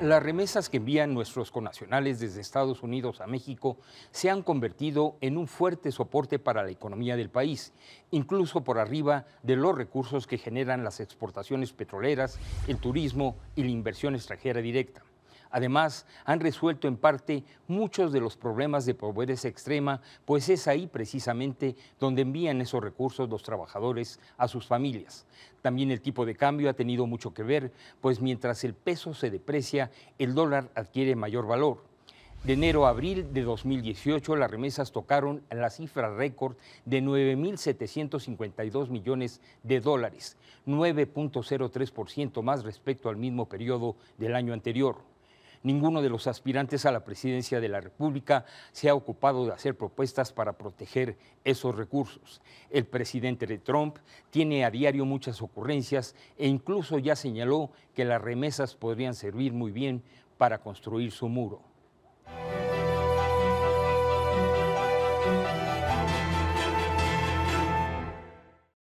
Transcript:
Las remesas que envían nuestros conacionales desde Estados Unidos a México se han convertido en un fuerte soporte para la economía del país, incluso por arriba de los recursos que generan las exportaciones petroleras, el turismo y la inversión extranjera directa. Además, han resuelto en parte muchos de los problemas de pobreza extrema, pues es ahí precisamente donde envían esos recursos los trabajadores a sus familias. También el tipo de cambio ha tenido mucho que ver, pues mientras el peso se deprecia, el dólar adquiere mayor valor. De enero a abril de 2018, las remesas tocaron la cifra récord de 9.752 millones de dólares, 9.03% más respecto al mismo periodo del año anterior ninguno de los aspirantes a la presidencia de la República se ha ocupado de hacer propuestas para proteger esos recursos. El presidente de Trump tiene a diario muchas ocurrencias e incluso ya señaló que las remesas podrían servir muy bien para construir su muro.